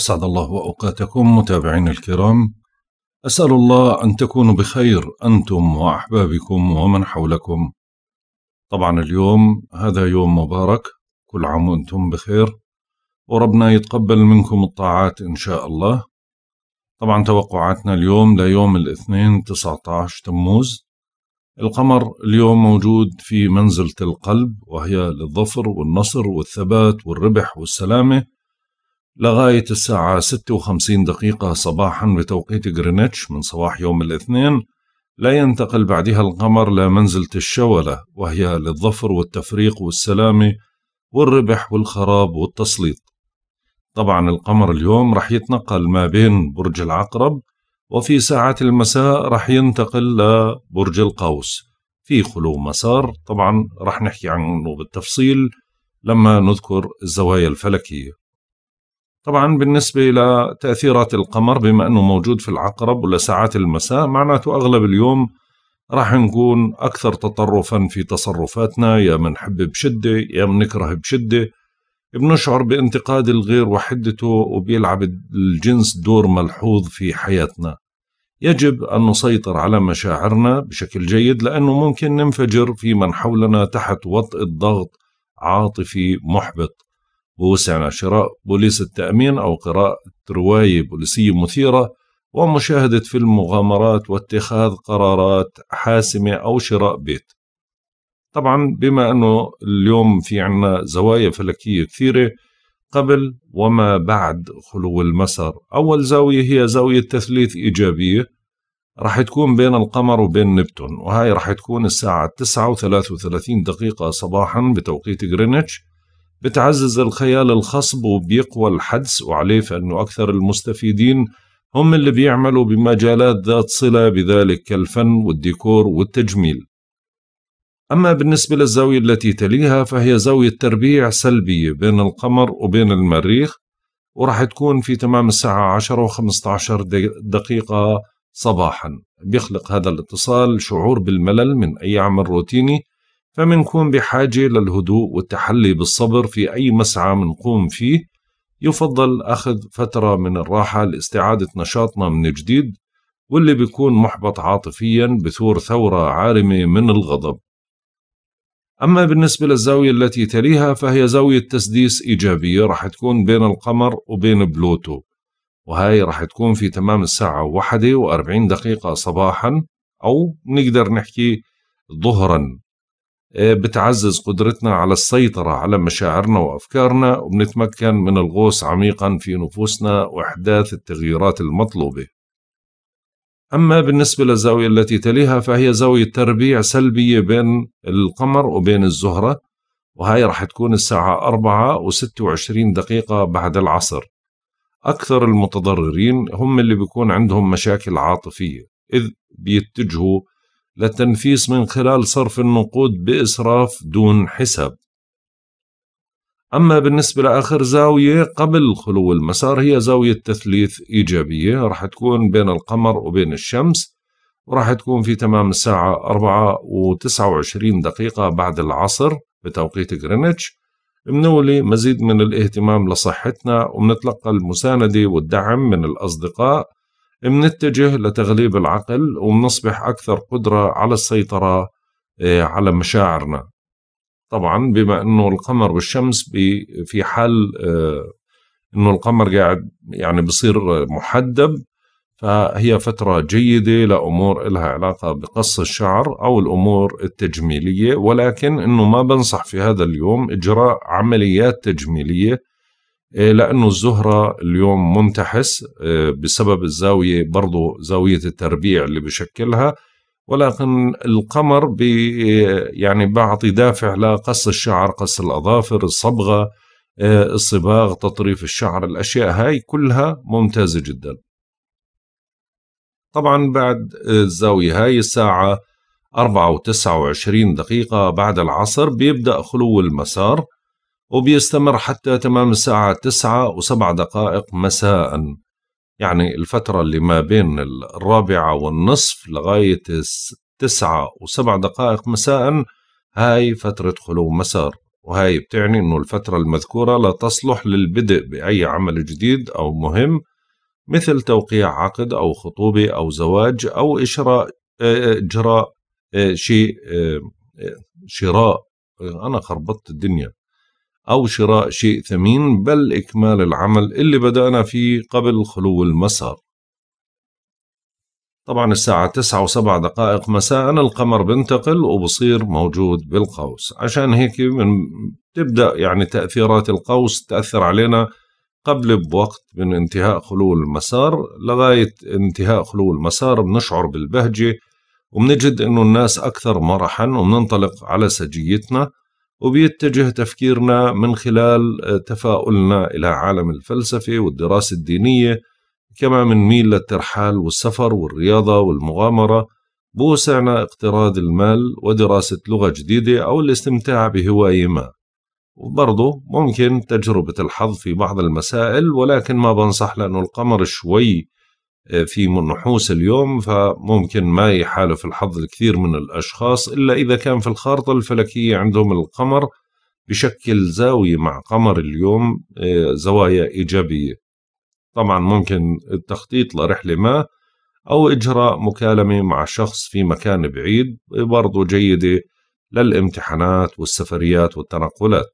أسعد الله أوقاتكم متابعينا الكرام أسأل الله أن تكونوا بخير أنتم وأحبابكم ومن حولكم طبعا اليوم هذا يوم مبارك كل عام وأنتم بخير وربنا يتقبل منكم الطاعات إن شاء الله طبعا توقعاتنا اليوم ليوم الاثنين 19 تموز القمر اليوم موجود في منزلة القلب وهي للظفر والنصر والثبات والربح والسلامة لغاية الساعة 56 دقيقة صباحا بتوقيت غرينتش من صباح يوم الاثنين لا ينتقل بعدها القمر لمنزلة الشولة وهي للظفر والتفريق والسلامة والربح والخراب والتسليط طبعا القمر اليوم رح يتنقل ما بين برج العقرب وفي ساعات المساء رح ينتقل لبرج القوس في خلو مسار طبعا رح نحكي عنه بالتفصيل لما نذكر الزوايا الفلكية طبعا بالنسبة لتأثيرات القمر بما أنه موجود في العقرب ولساعات المساء معناته أغلب اليوم راح نكون أكثر تطرفا في تصرفاتنا يا منحب بشدة يا منكره بشدة بنشعر بانتقاد الغير وحدته وبيلعب الجنس دور ملحوظ في حياتنا يجب أن نسيطر على مشاعرنا بشكل جيد لأنه ممكن ننفجر في من حولنا تحت وطء الضغط عاطفي محبط ووسعنا شراء بوليس التأمين أو قراءة رواية بوليسية مثيرة ومشاهدة فيلم مغامرات واتخاذ قرارات حاسمة أو شراء بيت طبعا بما أنه اليوم في عنا زوايا فلكية كثيرة قبل وما بعد خلو المسار أول زاوية هي زاوية تثليث إيجابية راح تكون بين القمر وبين نبتون وهاي راح تكون الساعة 9.33 دقيقة صباحا بتوقيت غرينتش بتعزز الخيال الخصب وبيقوى الحدس وعليه فإنه أكثر المستفيدين هم اللي بيعملوا بمجالات ذات صلة بذلك كالفن والديكور والتجميل أما بالنسبة للزاوية التي تليها فهي زاوية تربيع سلبية بين القمر وبين المريخ وراح تكون في تمام الساعة 10 و15 دقيقة صباحا بيخلق هذا الاتصال شعور بالملل من أي عمل روتيني فمنكون بحاجة للهدوء والتحلي بالصبر في أي مسعى منقوم فيه يفضل أخذ فترة من الراحة لاستعادة نشاطنا من جديد واللي بيكون محبط عاطفيا بثور ثورة عارمة من الغضب أما بالنسبة للزاوية التي تليها فهي زاوية تسديس إيجابية رح تكون بين القمر وبين بلوتو وهاي رح تكون في تمام الساعة واحدة وأربعين دقيقة صباحا أو نقدر نحكي ظهرا آه، بتعزز قدرتنا على السيطرة على مشاعرنا وأفكارنا وبنتمكن من الغوص عميقا في نفوسنا وإحداث التغييرات المطلوبة أما بالنسبة للزاوية التي تليها فهي زاوية تربيع سلبية بين القمر وبين الزهرة وهي رح تكون الساعة 4 و 26 دقيقة بعد العصر أكثر المتضررين هم اللي بيكون عندهم مشاكل عاطفية إذ بيتجهوا للتنفيس من خلال صرف النقود بإسراف دون حساب أما بالنسبة لآخر زاوية قبل خلو المسار هي زاوية تثليث إيجابية راح تكون بين القمر وبين الشمس وراح تكون في تمام الساعة 4 و29 دقيقة بعد العصر بتوقيت غرينتش منولي مزيد من الاهتمام لصحتنا ومنتلقى المساندة والدعم من الأصدقاء بنتجه لتغليب العقل وبنصبح أكثر قدرة على السيطرة آه، على مشاعرنا طبعا بما أنه القمر والشمس في حال آه، أنه القمر قاعد يعني بصير محدب فهي فترة جيدة لأمور إلها علاقة بقص الشعر أو الأمور التجميلية ولكن أنه ما بنصح في هذا اليوم إجراء عمليات تجميلية إيه، لأنه الزهرة اليوم منتحس إيه، بسبب الزاوية برضو زاوية التربيع اللي بشكلها ولكن القمر بي إيه، يعني بعطي دافع لقص الشعر قص الأظافر الصبغة الصباغ تطريف الشعر الأشياء هاي كلها ممتازة جدا طبعا بعد الزاوية هاي الساعة أربعة وتسعة وعشرين دقيقة بعد العصر بيبدأ خلو المسار وبيستمر حتى تمام الساعة تسعة وسبع دقائق مساء يعني الفترة اللي ما بين الرابعة والنصف لغاية تسعة وسبع دقائق مساء هاي فترة خلو مسار وهاي بتعني أنه الفترة المذكورة لا تصلح للبدء بأي عمل جديد أو مهم مثل توقيع عقد أو خطوبة أو زواج أو إشراء إجراء شيء شراء أنا خربطت الدنيا أو شراء شيء ثمين بل إكمال العمل اللي بدأنا فيه قبل خلو المسار طبعا الساعة تسعة وسبع دقائق مساء القمر بنتقل وبصير موجود بالقوس عشان هيك من تبدأ يعني تأثيرات القوس تأثر علينا قبل بوقت من انتهاء خلو المسار لغاية انتهاء خلو المسار بنشعر بالبهجة وبنجد انه الناس اكثر مرحا وبننطلق على سجيتنا وبيتجه تفكيرنا من خلال آه، تفاؤلنا إلى عالم الفلسفة والدراسة الدينية كما ميل للترحال والسفر والرياضة والمغامرة بوسعنا اقتراض المال ودراسة لغة جديدة أو الاستمتاع بهواية ما وبرضه ممكن تجربة الحظ في بعض المسائل ولكن ما بنصح لأنه القمر شوي آه، في نحوس اليوم فممكن ما يحالف الحظ الكثير من الأشخاص إلا إذا كان في الخارطة الفلكية عندهم القمر بشكل زاوية مع قمر اليوم آه، زوايا إيجابية طبعا ممكن التخطيط لرحلة ما أو إجراء مكالمة مع شخص في مكان بعيد برضو جيدة للامتحانات والسفريات والتنقلات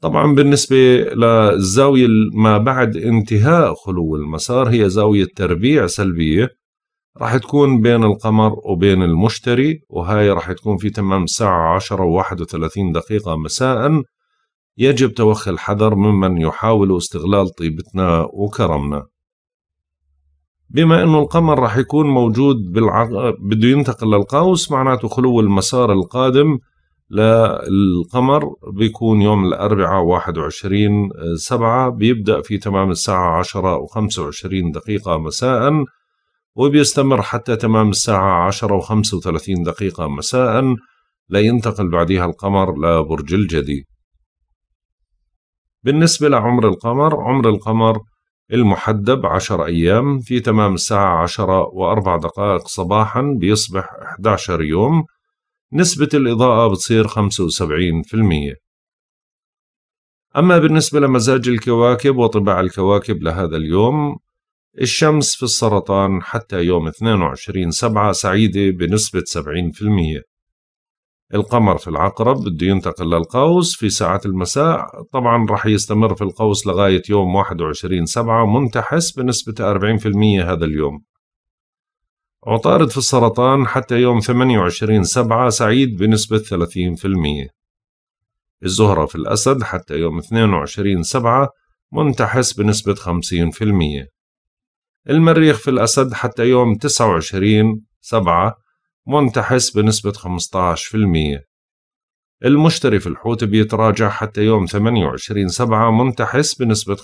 طبعا بالنسبة للزاوية ما بعد انتهاء خلو المسار هي زاوية تربيع سلبية راح تكون بين القمر وبين المشتري وهاي راح تكون في تمام الساعة 10 و 31 دقيقة مساء يجب توخي الحذر ممن يحاول استغلال طيبتنا وكرمنا بما انه القمر راح يكون موجود بالعق... بده ينتقل للقوس معناته خلو المسار القادم للقمر بيكون يوم الأربعاء 21 آه، سبعة بيبدأ في تمام الساعة 10 و25 دقيقة مساء وبيستمر حتى تمام الساعة 10 و35 دقيقة مساء لينتقل بعدها القمر لبرج الجدي بالنسبة لعمر القمر عمر القمر المحدب 10 أيام في تمام الساعة 10 و4 دقائق صباحا بيصبح 11 يوم نسبة الإضاءة بتصير 75% أما بالنسبة لمزاج الكواكب وطباع الكواكب لهذا اليوم الشمس في السرطان حتى يوم 22 سبعة سعيدة بنسبة 70% القمر في العقرب بده ينتقل للقوس في ساعات المساء طبعا رح يستمر في القوس لغاية يوم 21 سبعة منتحس بنسبة 40% هذا اليوم عطارد في السرطان حتى يوم 28 سبعة سعيد بنسبة 30% الزهرة في الأسد حتى يوم 22 سبعة منتحس بنسبة 50% المريخ في الأسد حتى يوم 29 سبعة منتحس بنسبة 15% المشتري في الحوت بيتراجع حتى يوم 28 سبعة منتحس بنسبة 15%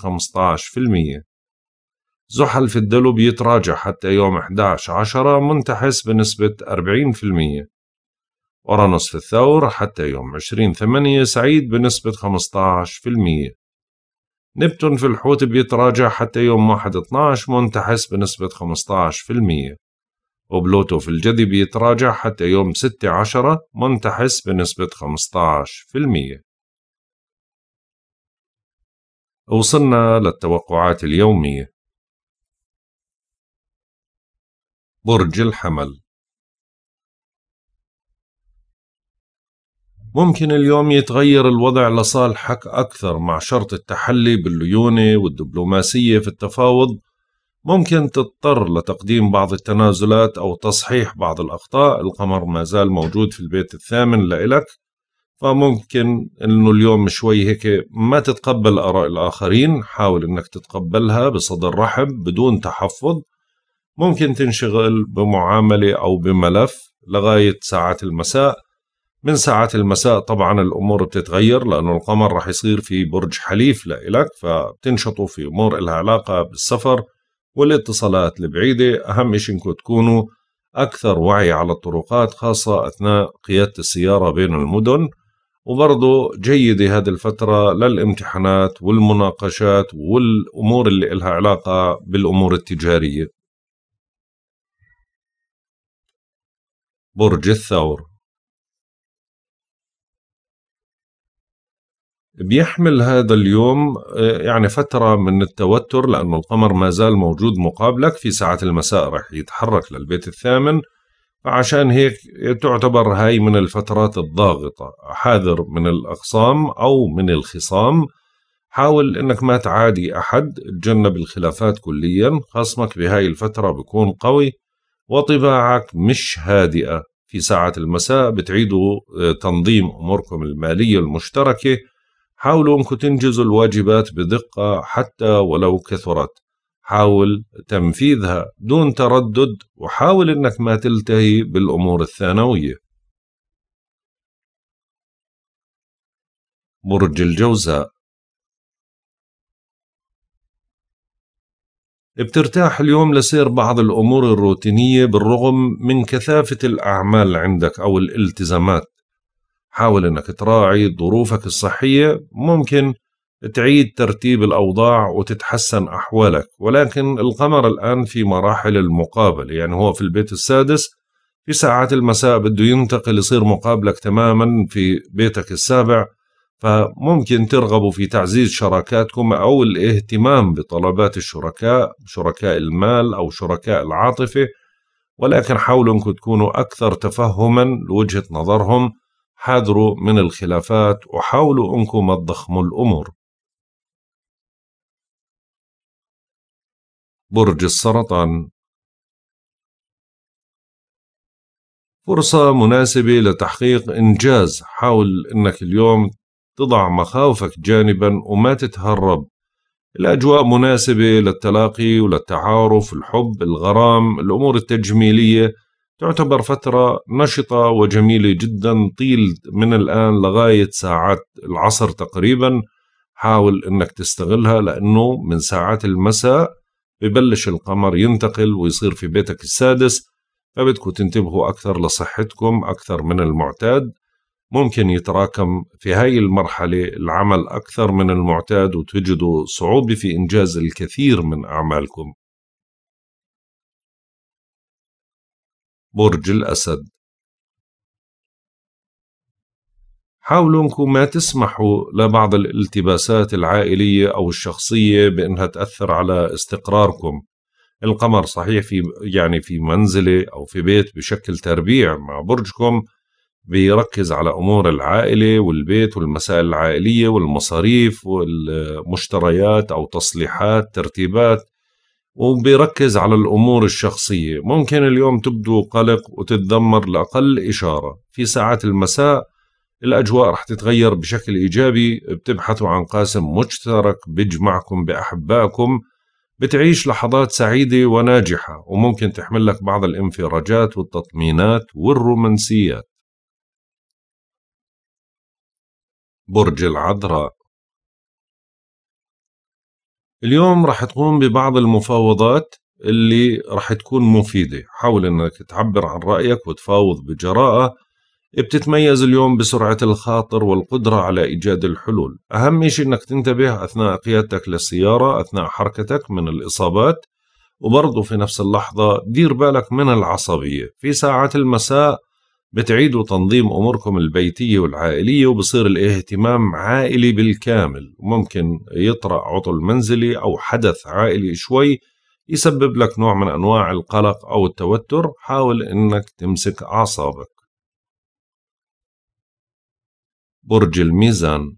زحل في الدلو بيتراجع حتى يوم 11 10 منتحس بنسبة 40% أورانوس في الثور حتى يوم 20 8 سعيد بنسبة 15% نبتون في الحوت بيتراجع حتى يوم 1 12 منتحس بنسبة 15% وبلوتو في الجدي بيتراجع حتى يوم 6 10 منتحس بنسبة 15% وصلنا للتوقعات اليومية برج الحمل ممكن اليوم يتغير الوضع لصالحك أكثر مع شرط التحلي بالليونة والدبلوماسية في التفاوض ممكن تضطر لتقديم بعض التنازلات أو تصحيح بعض الأخطاء القمر ما زال موجود في البيت الثامن لإلك فممكن أنه اليوم شوي هيك ما تتقبل آراء الآخرين حاول أنك تتقبلها بصدر رحب بدون تحفظ ممكن تنشغل بمعاملة أو بملف لغاية ساعات المساء من ساعات المساء طبعا الأمور بتتغير لأنه القمر رح يصير في برج حليف لإلك فبتنشطوا في أمور إلها علاقة بالسفر والاتصالات البعيدة أهم شيء إنكم تكونوا أكثر وعي على الطرقات خاصة أثناء قيادة السيارة بين المدن وبرضه جيدة هذه الفترة للامتحانات والمناقشات والأمور اللي إلها علاقة بالأمور التجارية برج الثور بيحمل هذا اليوم آه، يعني فترة من التوتر لأنه القمر ما زال موجود مقابلك في ساعة المساء رح يتحرك للبيت الثامن فعشان هيك تعتبر هاي من الفترات الضاغطة حاذر من الأقصام أو من الخصام حاول انك ما تعادي احد تجنب الخلافات كليا خصمك بهاي الفترة بيكون قوي وطباعك مش هادئة في ساعة المساء بتعيدوا آه، تنظيم أموركم المالية المشتركة حاولوا أنكم تنجزوا الواجبات بدقة حتى ولو كثرت حاول تنفيذها دون تردد وحاول أنك ما تلتهي بالأمور الثانوية برج الجوزاء بترتاح اليوم لسير بعض الأمور الروتينية بالرغم من كثافة الأعمال عندك أو الالتزامات حاول أنك تراعي ظروفك الصحية ممكن تعيد ترتيب الأوضاع وتتحسن أحوالك ولكن القمر الآن في مراحل المقابلة يعني هو في البيت السادس في ساعات المساء بده ينتقل يصير مقابلك تماما في بيتك السابع فممكن ترغبوا في تعزيز شراكاتكم أو الاهتمام بطلبات الشركاء شركاء المال أو شركاء العاطفة ولكن حاولوا أنكم تكونوا أكثر تفهما لوجهة نظرهم حاذروا من الخلافات وحاولوا أنكم تضخموا الأمور برج السرطان فرصة مناسبة لتحقيق إنجاز حاول أنك اليوم تضع مخاوفك جانبا وما تتهرب الأجواء مناسبة للتلاقي وللتعارف الحب الغرام الأمور التجميلية تعتبر فترة نشطة وجميلة جدا طيل من الآن لغاية ساعات العصر تقريبا حاول أنك تستغلها لأنه من ساعات المساء ببلش القمر ينتقل ويصير في بيتك السادس فبدكم تنتبهوا أكثر لصحتكم أكثر من المعتاد ممكن يتراكم في هاي المرحلة العمل أكثر من المعتاد وتجدوا صعوبة في إنجاز الكثير من أعمالكم برج الأسد حاولوا انكم ما تسمحوا لبعض الالتباسات العائلية أو الشخصية بأنها تأثر على استقراركم القمر صحيح في يعني في منزلة أو في بيت بشكل تربيع مع برجكم بيركز على امور العائله والبيت والمسائل العائليه والمصاريف والمشتريات او تصليحات ترتيبات وبيركز على الامور الشخصيه ممكن اليوم تبدو قلق وتتذمر لاقل اشاره في ساعات المساء الاجواء رح تتغير بشكل ايجابي بتبحثوا عن قاسم مشترك بيجمعكم باحبائكم بتعيش لحظات سعيده وناجحه وممكن تحمل لك بعض الانفراجات والتطمينات والرومانسيات برج العذراء اليوم راح تقوم ببعض المفاوضات اللي راح تكون مفيدة حاول أنك تعبر عن رأيك وتفاوض بجراءة بتتميز اليوم بسرعة الخاطر والقدرة على إيجاد الحلول أهم شيء أنك تنتبه أثناء قيادتك للسيارة أثناء حركتك من الإصابات وبرضه في نفس اللحظة دير بالك من العصبية في ساعات المساء بتعيدوا تنظيم اموركم البيتيه والعائليه وبصير الاهتمام عائلي بالكامل ممكن يطرا عطل منزلي او حدث عائلي شوي يسبب لك نوع من انواع القلق او التوتر حاول انك تمسك اعصابك برج الميزان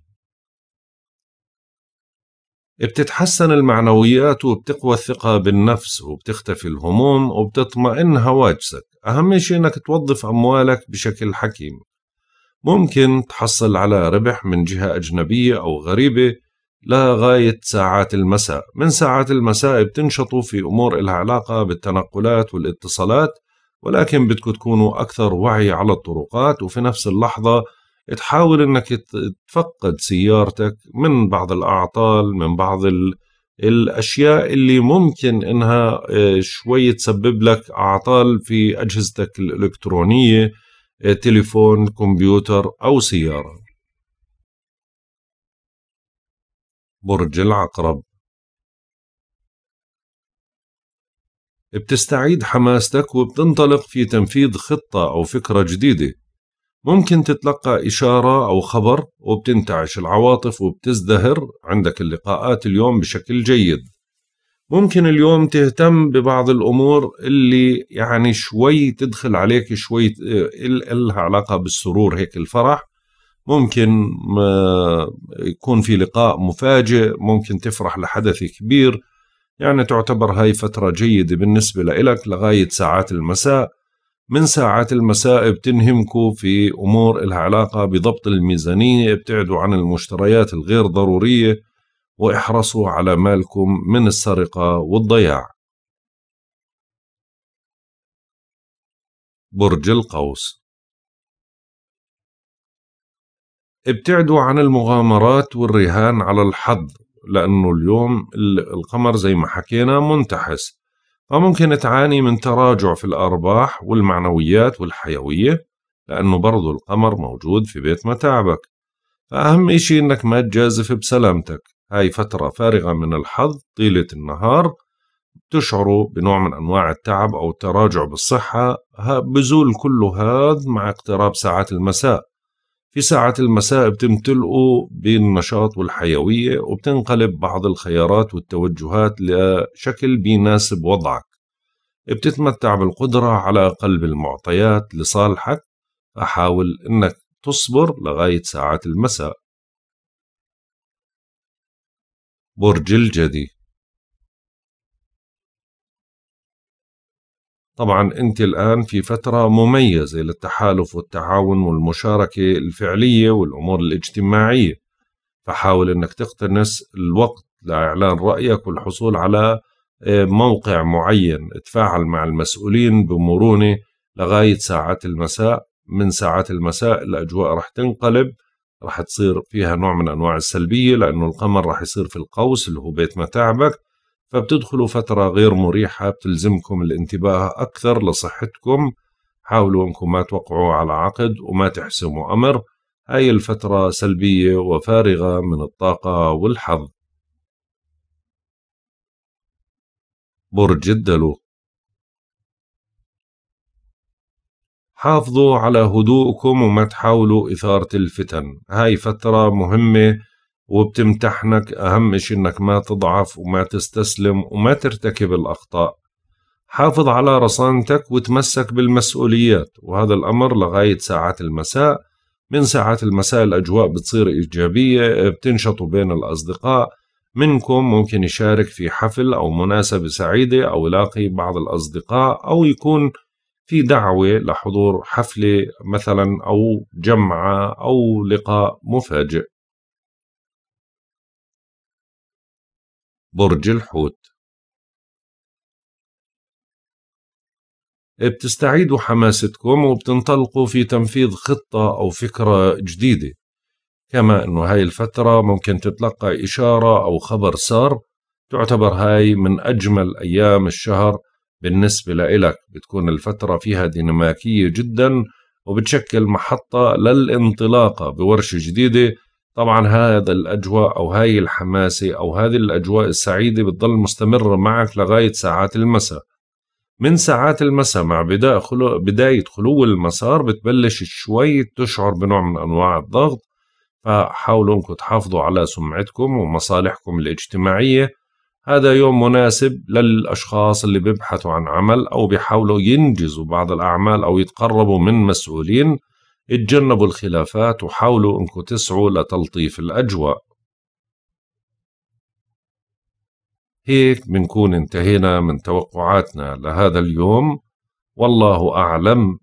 بتتحسن المعنويات وبتقوى الثقة بالنفس وبتختفي الهموم وبتطمئن هواجسك أهم شيء أنك توظف أموالك بشكل حكيم ممكن تحصل على ربح من جهة أجنبية أو غريبة لغاية ساعات المساء من ساعات المساء بتنشطوا في أمور إلها علاقة بالتنقلات والاتصالات ولكن بدكم تكونوا أكثر وعي على الطرقات وفي نفس اللحظة تحاول انك تفقد سيارتك من بعض الاعطال من بعض ال... الاشياء اللي ممكن انها آه، شوي تسبب لك اعطال في اجهزتك الالكترونيه آه، تليفون كمبيوتر او سياره برج العقرب بتستعيد حماستك وبتنطلق في تنفيذ خطة أو فكرة جديدة ممكن تتلقى إشارة أو خبر وبتنتعش العواطف وبتزدهر عندك اللقاءات اليوم بشكل جيد ممكن اليوم تهتم ببعض الأمور اللي يعني شوي تدخل عليك شوي لها علاقة بالسرور هيك الفرح ممكن يكون في لقاء مفاجئ ممكن تفرح لحدث كبير يعني تعتبر هاي فترة جيدة بالنسبة لإلك لغاية ساعات المساء من ساعات المساء بتنهمكوا في أمور إلها علاقة بضبط الميزانية ابتعدوا عن المشتريات الغير ضرورية واحرصوا على مالكم من السرقة والضياع برج القوس ابتعدوا عن المغامرات والرهان على الحظ لأنه اليوم القمر زي ما حكينا منتحس فممكن تعاني من تراجع في الأرباح والمعنويات والحيوية لأنه برضو القمر موجود في بيت متاعبك فأهم إشي إنك ما تجازف بسلامتك هاي فترة فارغة من الحظ طيلة النهار بتشعروا بنوع من أنواع التعب أو التراجع بالصحة بزول كله هذا مع اقتراب ساعات المساء في ساعة المساء بتمتلئوا بالنشاط والحيوية وبتنقلب بعض الخيارات والتوجهات لشكل بيناسب وضعك بتتمتع بالقدرة على قلب المعطيات لصالحك فحاول أنك تصبر لغاية ساعات المساء برج الجدي طبعا أنت الآن في فترة مميزة للتحالف والتعاون والمشاركة الفعلية والأمور الاجتماعية فحاول أنك تقتنس الوقت لإعلان رأيك والحصول على آه، موقع معين تفاعل مع المسؤولين بمرونة لغاية ساعات المساء من ساعات المساء الأجواء رح تنقلب رح تصير فيها نوع من أنواع السلبية لأنه القمر رح يصير في القوس اللي هو بيت متاعبك فبتدخلوا فترة غير مريحة بتلزمكم الانتباه أكثر لصحتكم حاولوا أنكم ما توقعوا على عقد وما تحسموا أمر هاي الفترة سلبية وفارغة من الطاقة والحظ برج الدلو حافظوا على هدوءكم وما تحاولوا إثارة الفتن هاي فترة مهمة وبتمتحنك أهم شي إنك ما تضعف وما تستسلم وما ترتكب الأخطاء حافظ على رصانتك وتمسك بالمسؤوليات وهذا الأمر لغاية ساعات المساء من ساعات المساء الأجواء بتصير إيجابية بتنشطوا بين الأصدقاء منكم ممكن يشارك في حفل أو مناسبة سعيدة أو يلاقي بعض الأصدقاء أو يكون في دعوة لحضور حفلة مثلا أو جمعة أو لقاء مفاجئ برج الحوت إيه، بتستعيدوا حماستكم وبتنطلقوا في تنفيذ خطة أو فكرة جديدة كما أنه هاي الفترة ممكن تتلقى إشارة أو خبر سار تعتبر هاي من أجمل أيام الشهر بالنسبة لإلك بتكون الفترة فيها ديناميكية جدا وبتشكل محطة للانطلاقة بورشة جديدة طبعا هذا الأجواء أو هاي الحماسة أو هذه الأجواء السعيدة بتضل مستمرة معك لغاية ساعات المساء من ساعات المساء مع بداية خلو بداية خلو المسار بتبلش شوي تشعر بنوع من أنواع الضغط فحاولوا أنكم تحافظوا على سمعتكم ومصالحكم الاجتماعية هذا يوم مناسب للأشخاص اللي بيبحثوا عن عمل أو بيحاولوا ينجزوا بعض الأعمال أو يتقربوا من مسؤولين اتجنبوا الخلافات وحاولوا انكم تسعوا لتلطيف الاجواء هيك بنكون انتهينا من توقعاتنا لهذا اليوم والله اعلم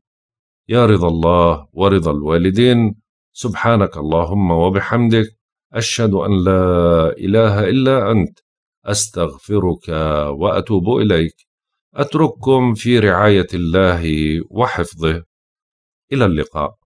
يا رضا الله ورضا الوالدين سبحانك اللهم وبحمدك اشهد ان لا اله الا انت استغفرك واتوب اليك اترككم في رعايه الله وحفظه الى اللقاء